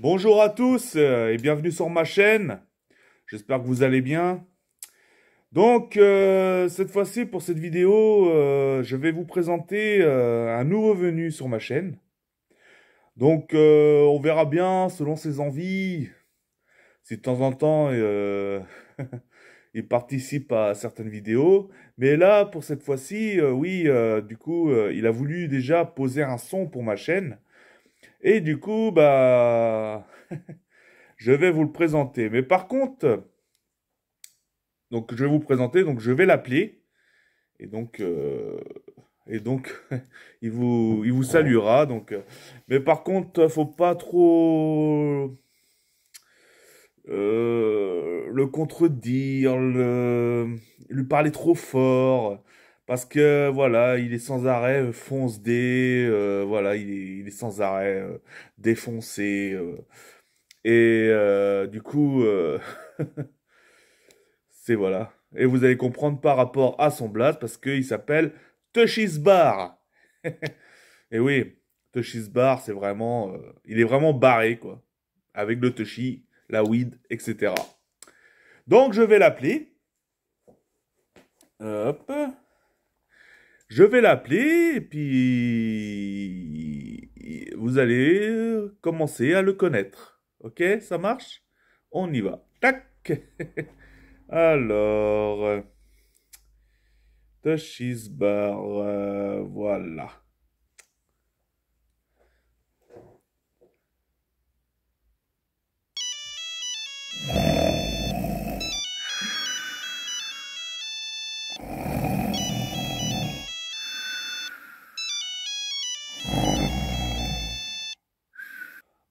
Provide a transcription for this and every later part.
Bonjour à tous euh, et bienvenue sur ma chaîne. J'espère que vous allez bien. Donc, euh, cette fois-ci, pour cette vidéo, euh, je vais vous présenter un nouveau venu sur ma chaîne. Donc, on verra bien selon ses envies. Si de temps en temps, il participe à certaines vidéos. Mais là, pour cette fois-ci, euh, oui, euh, du coup, euh, il a voulu déjà poser un son pour ma chaîne. Et du coup, bah, je vais vous le présenter. Mais par contre, donc je vais vous présenter, donc je vais l'appeler. Et donc, et donc, il vous, il vous saluera. Donc, mais par contre, faut pas trop euh, le contredire, le, lui parler trop fort, parce que voilà, il est sans arrêt euh, fonce dé, euh, voilà, il est, sans arrêt défoncé, et du coup, c'est voilà. Et vous allez comprendre par rapport à son blaze, parce qu'il s'appelle Tushy's Bar. et oui, Tushy's Bar, c'est vraiment, il est vraiment barré quoi, avec le Tushis la weed, etc. Donc je vais l'appeler. Hop. Je vais l'appeler et puis vous allez commencer à le connaître. Ok, ça marche On y va. Tac Alors, The She's Bar, euh, voilà.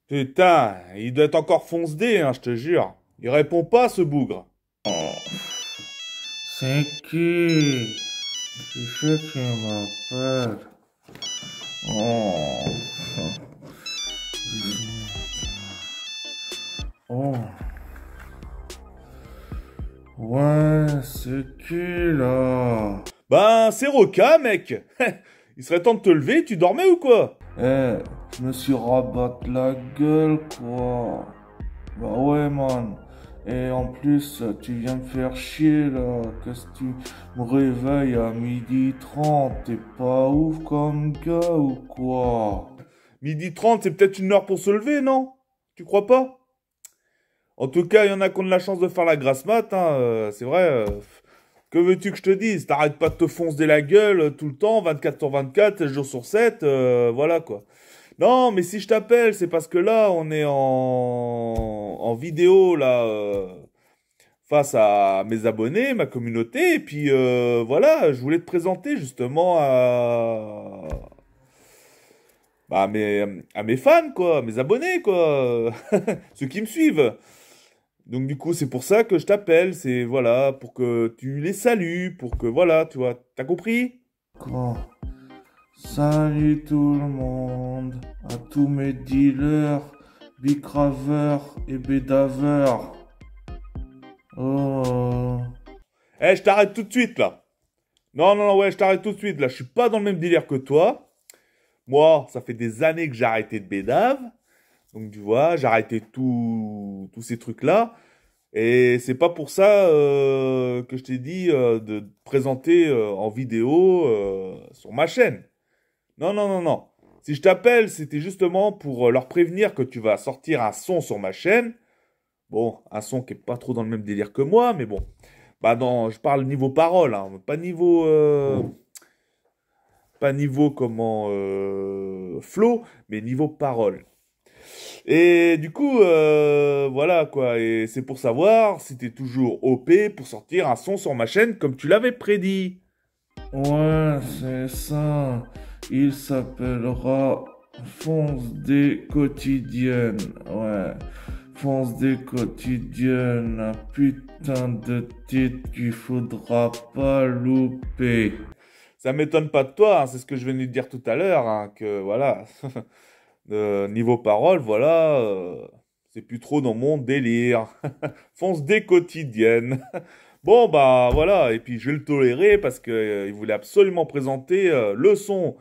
Putain, il doit être encore fonce hein, je te jure. Il répond pas, ce bougre. C'est qui je sais qui m'appelle Oh. Oh. Ouais, c'est qui là Ben, c'est Roca, mec Il serait temps de te lever, tu dormais ou quoi eh, je me suis rabattu la gueule, quoi. Bah ouais, man. Et en plus, tu viens me faire chier, là. Qu'est-ce que tu me réveilles à midi 30 T'es pas ouf comme gars ou quoi Midi 30, c'est peut-être une heure pour se lever, non Tu crois pas En tout cas, il y en a qui ont de la chance de faire la grasse mat, hein. Euh, c'est vrai. Euh, que veux-tu que je te dise T'arrêtes pas de te foncer la gueule euh, tout le temps, 24 sur 24, 7 jours sur 7, euh, voilà quoi. Non, mais si je t'appelle, c'est parce que là, on est en, en vidéo, là, euh, face à mes abonnés, ma communauté, et puis voilà, je voulais te présenter justement à... Bah, mes, à mes fans, quoi, mes abonnés, quoi, ceux qui me suivent. Donc du coup, c'est pour ça que je t'appelle, c'est voilà, pour que tu les salues, pour que voilà, tu vois, t'as compris Quand Salut tout le monde, à tous mes dealers, bicraveurs et bédaveurs. Oh. Eh, je t'arrête tout de suite là. Non, non, non, ouais, je t'arrête tout de suite là. Je suis pas dans le même délire que toi. Moi, ça fait des années que j'ai arrêté de bédave. Donc tu vois, j'arrêtais arrêté tous ces trucs là. Et c'est pas pour ça euh, que je t'ai dit euh, de te présenter euh, en vidéo sur ma chaîne. Non, non, non, non. Si je t'appelle, c'était justement pour leur prévenir que tu vas sortir un son sur ma chaîne. Bon, un son qui est pas trop dans le même délire que moi, mais bon. Bah non, je parle niveau parole, hein. pas niveau... pas niveau comment... flow, mais niveau parole. Et du coup, euh, voilà quoi. Et c'est pour savoir si t'es toujours OP pour sortir un son sur ma chaîne comme tu l'avais prédit. Ouais, c'est ça. Il s'appellera Fonce des quotidiennes. Ouais. Fonce des quotidiennes. Un putain de titre qu'il faudra pas louper. Ça m'étonne pas de toi, hein. c'est ce que je venais de dire tout à l'heure, hein, que voilà. Euh, niveau parole, voilà, euh, c'est plus trop dans mon délire. Fonce des quotidiennes. bon, bah voilà, et puis je vais le tolérer parce qu'il euh, il voulait absolument présenter le son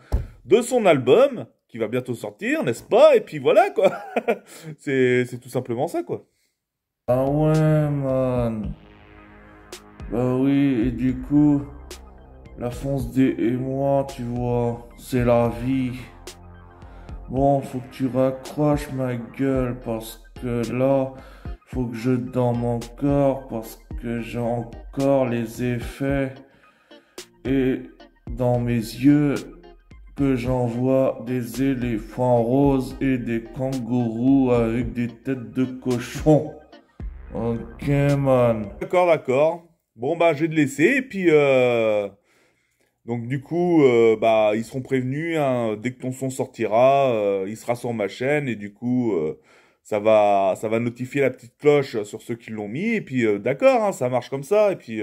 de son album qui va bientôt sortir, n'est-ce pas Et puis voilà, quoi. c'est, tout simplement ça, quoi. Ah ouais, man. Bah oui, et du coup, la fonce des et moi, tu vois, c'est la vie. Bon, faut que tu raccroches ma gueule parce que là, faut que je dans mon corps parce que j'ai encore les effets et dans mes yeux que j'envoie des éléphants roses et des kangourous avec des têtes de cochon. Ok man. D'accord, d'accord. Bon bah je vais te laisser et puis euh... Donc du coup, euh, bah ils seront prévenus. Hein, dès que ton son sortira, euh, il sera sur ma chaîne et du coup, euh, ça va, ça va notifier la petite cloche sur ceux qui l'ont mis. Et puis d'accord, hein, ça marche comme ça. Et puis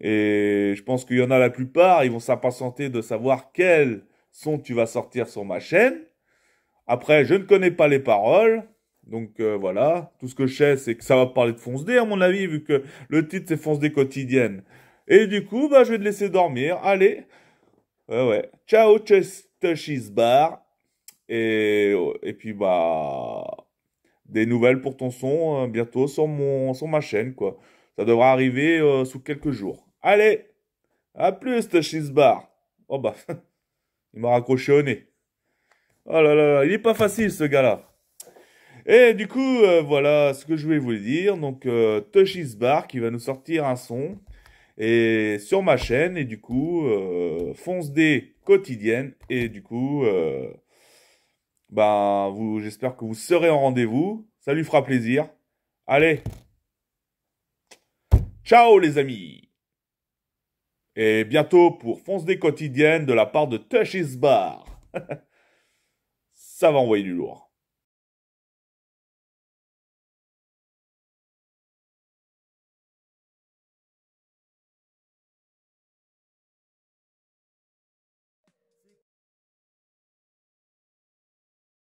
et je pense qu'il y en a la plupart, ils vont s'impatienter de savoir quel son tu vas sortir sur ma chaîne. Après, je ne connais pas les paroles. Donc voilà, tout ce que je sais, c'est que ça va parler de Fonce D, à mon avis, vu que le titre c'est Fonce D quotidienne. Et du coup, bah, je vais te laisser dormir. Allez. Ouais, ouais. Ciao, Cheese Bar. Et, et puis, bah, des nouvelles pour ton son hein, bientôt sur, mon, sur ma chaîne, quoi. Ça devra arriver euh, sous quelques jours. Allez. À plus, Tushis Bar. Oh, bah, il m'a raccroché au nez. Oh là là, là il est pas facile, ce gars-là. Et du coup, euh, voilà ce que je vais vous dire. Donc, euh, Bar qui va nous sortir un son et sur ma chaîne et du coup euh, fonce des quotidiennes et du coup euh, ben, vous j'espère que vous serez en rendez-vous ça lui fera plaisir allez ciao les amis et bientôt pour fonce des quotidiennes de la part de Touch Bar ça va envoyer du lourd